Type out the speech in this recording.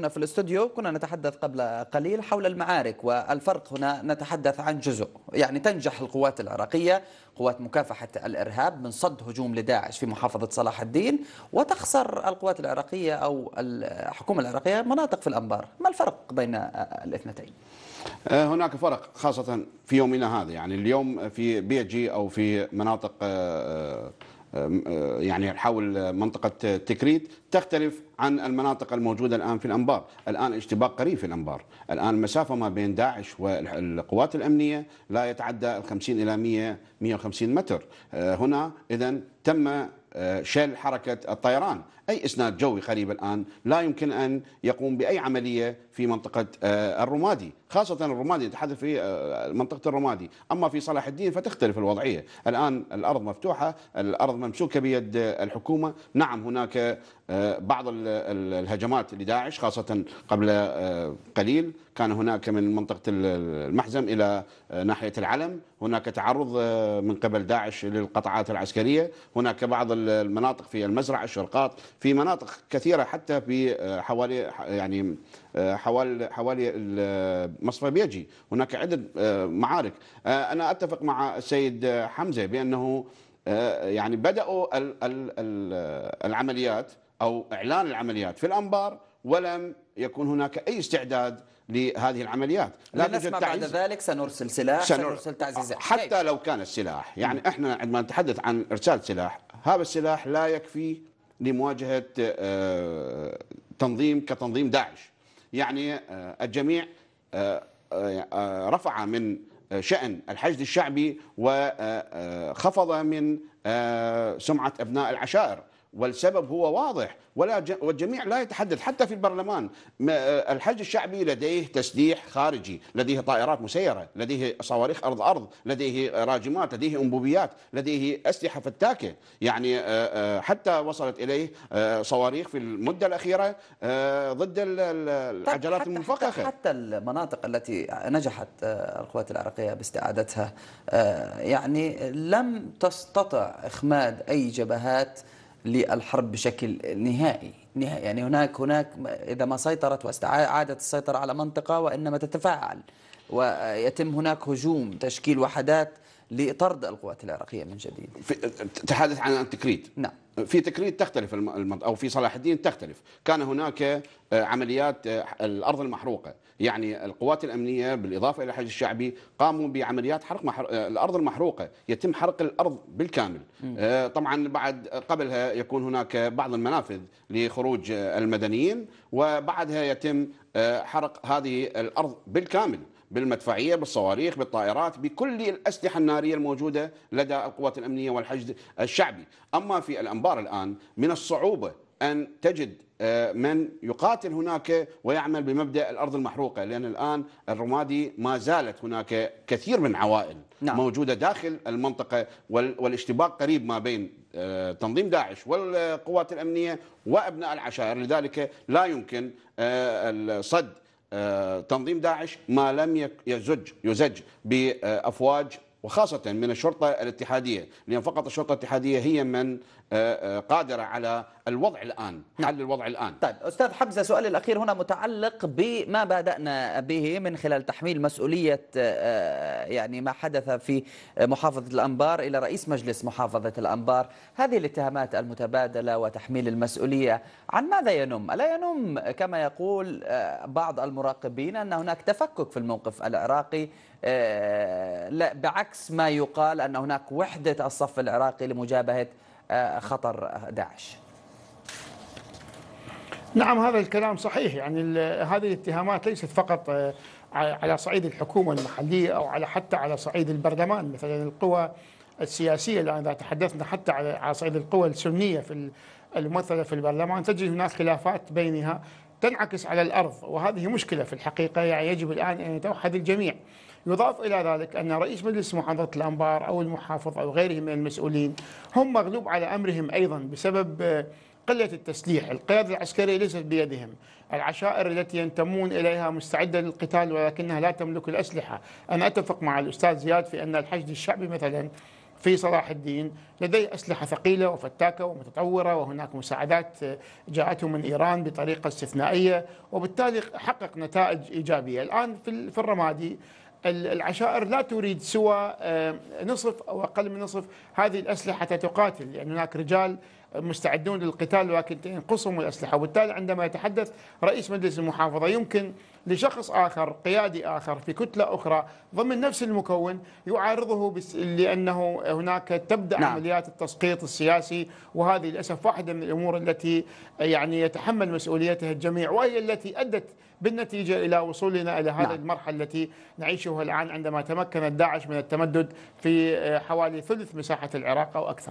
هنا في الاستوديو كنا نتحدث قبل قليل حول المعارك والفرق هنا نتحدث عن جزء يعني تنجح القوات العراقية قوات مكافحة الإرهاب من صد هجوم لداعش في محافظة صلاح الدين وتخسر القوات العراقية أو الحكومة العراقية مناطق في الأنبار ما الفرق بين الاثنتين؟ آه، هناك فرق خاصة في يومنا هذا يعني اليوم في بيجي أو في مناطق آه، آه، يعني حول منطقة تكريت تختلف عن المناطق الموجودة الآن في الأنبار الآن اشتباك قريب في الأنبار الآن المسافة ما بين داعش والقوات الأمنية لا يتعدى 50 إلى 100 150 متر آه، هنا إذا تم آه، شل حركة الطيران أي إسناد جوي قريب الآن لا يمكن أن يقوم بأي عملية في منطقة آه، الرمادي خاصة الرمادي نتحدث في آه، منطقة الرمادي أما في صلاح الدين فتختلف الوضعية الآن الأرض مفتوحة الأرض ممسوكة بيد الحكومة نعم هناك آه، بعض الهجمات لداعش خاصة قبل قليل كان هناك من منطقة المحزم إلى ناحية العلم هناك تعرض من قبل داعش للقطعات العسكرية هناك بعض المناطق في المزرعة الشرقات في مناطق كثيره حتى في آه، حوالي يعني آه، حوالي حوالي آه، مصفى بيجي هناك عده معارك انا اتفق مع السيد حمزه بانه يعني بداوا العمليات او اعلان العمليات في الانبار ولم يكون هناك اي استعداد لهذه العمليات لا نسمع بعد ذلك سنرسل سلاح سنر... سنرسل تعزيز حتى لو كان السلاح يعني احنا عندما نتحدث عن ارسال سلاح هذا السلاح لا يكفي لمواجهه آه، تنظيم كتنظيم داعش يعني آه، الجميع آه، رفع من شأن الحشد الشعبي وخفض من سمعة أبناء العشائر والسبب هو واضح ولا والجميع لا يتحدث حتى في البرلمان آه، الحج الشعبي لديه تسليح خارجي لديه طائرات مسيرة لديه صواريخ أرض أرض لديه راجمات لديه أنبوبيات لديه أسلحة فتاكة يعني آه، آه، حتى وصلت إليه صواريخ في المدة الأخيرة ضد طيب، العجلات حتى حتى المناطق التي نجحت القوات العراقية باستعادتها يعني لم تستطع إخماد أي جبهات للحرب بشكل نهائي يعني هناك هناك إذا ما سيطرت واستعادت السيطرة على منطقة وإنما تتفاعل ويتم هناك هجوم تشكيل وحدات لطرد القوات العراقية من جديد تحدث عن التكريت نعم في تكريت تختلف المنطقة أو في صلاح الدين تختلف كان هناك آه، عمليات آه، الأرض المحروقة يعني القوات الأمنية بالإضافة إلى الحج الشعبي قاموا بعمليات حرق محر... آه، الأرض المحروقة يتم حرق الأرض بالكامل طبعا بعد قبلها يكون هناك بعض المنافذ لخروج المدنيين وبعدها يتم حرق هذه الأرض بالكامل بالمدفعيه بالصواريخ بالطائرات بكل الاسلحه الناريه الموجوده لدى القوات الامنيه والحشد الشعبي اما في الانباء الاخبار الان من الصعوبه ان تجد آه، من يقاتل هناك ويعمل بمبدا الارض المحروقه لان الان الرمادي ما زالت هناك كثير من عوائل نعم. موجوده داخل المنطقه والاشتباك قريب ما بين آه، تنظيم داعش والقوات الامنيه وابناء العشائر لذلك لا يمكن آه، صد تنظيم داعش ما لم يزج يزج بافواج وخاصة من الشرطة الاتحادية لأن فقط الشرطة الاتحادية هي من آه، آه، قادرة على الوضع الآن نعم. حل الوضع الآن طيب أستاذ حمزة سؤالي الأخير هنا متعلق بما بدأنا به من خلال تحميل مسؤولية آه، يعني ما حدث في محافظة الأنبار إلى رئيس مجلس محافظة الأنبار هذه الاتهامات المتبادلة وتحميل المسؤولية عن ماذا ينم؟ ألا ينم كما يقول بعض المراقبين أن هناك تفكك في الموقف العراقي بعكس عكس ما يقال أن هناك وحدة الصف العراقي لمجابهة آه، خطر داعش نعم هذا الكلام صحيح يعني هذه الاتهامات ليست فقط آه، على صعيد الحكومة المحلية أو على حتى على صعيد البرلمان مثلا القوى السياسية الآن إذا تحدثنا حتى على صعيد القوى السنية في الممثلة في البرلمان تجد هناك خلافات بينها تنعكس على الأرض وهذه مشكلة في الحقيقة يعني يجب الآن أن يتوحد الجميع يضاف إلى ذلك أن رئيس مجلس محافظة الأنبار أو المحافظ أو غيرهم من المسؤولين هم مغلوب على أمرهم أيضا بسبب قلة التسليح القيادة العسكرية ليست بيدهم العشائر التي ينتمون إليها مستعدة للقتال ولكنها لا تملك الأسلحة أنا أتفق مع الأستاذ زياد في أن الحشد الشعبي مثلا في صلاح الدين لديه أسلحة ثقيلة وفتاكة ومتطورة وهناك مساعدات جاءته من إيران بطريقة استثنائية وبالتالي حقق نتائج إيجابية الآن في الرمادي العشائر لا تريد سوى آه، نصف أو أقل من نصف هذه الأسلحة حتى تقاتل لأن هناك رجال مستعدون للقتال ولكن تنقصهم الأسلحة وبالتالي عندما يتحدث رئيس مجلس المحافظة يمكن لشخص آخر قيادي آخر في كتلة أخرى ضمن نفس المكون يعارضه بس لأنه هناك تبدأ نعم. عمليات التسقيط السياسي وهذه للأسف واحدة من الأمور التي يعني يتحمل مسؤوليتها الجميع وهي التي أدت بالنتيجة إلى وصولنا إلى هذه نعم. المرحلة التي نعيشها الآن عندما تمكنت داعش من التمدد في آه، حوالي ثلث مساحة العراق أو أكثر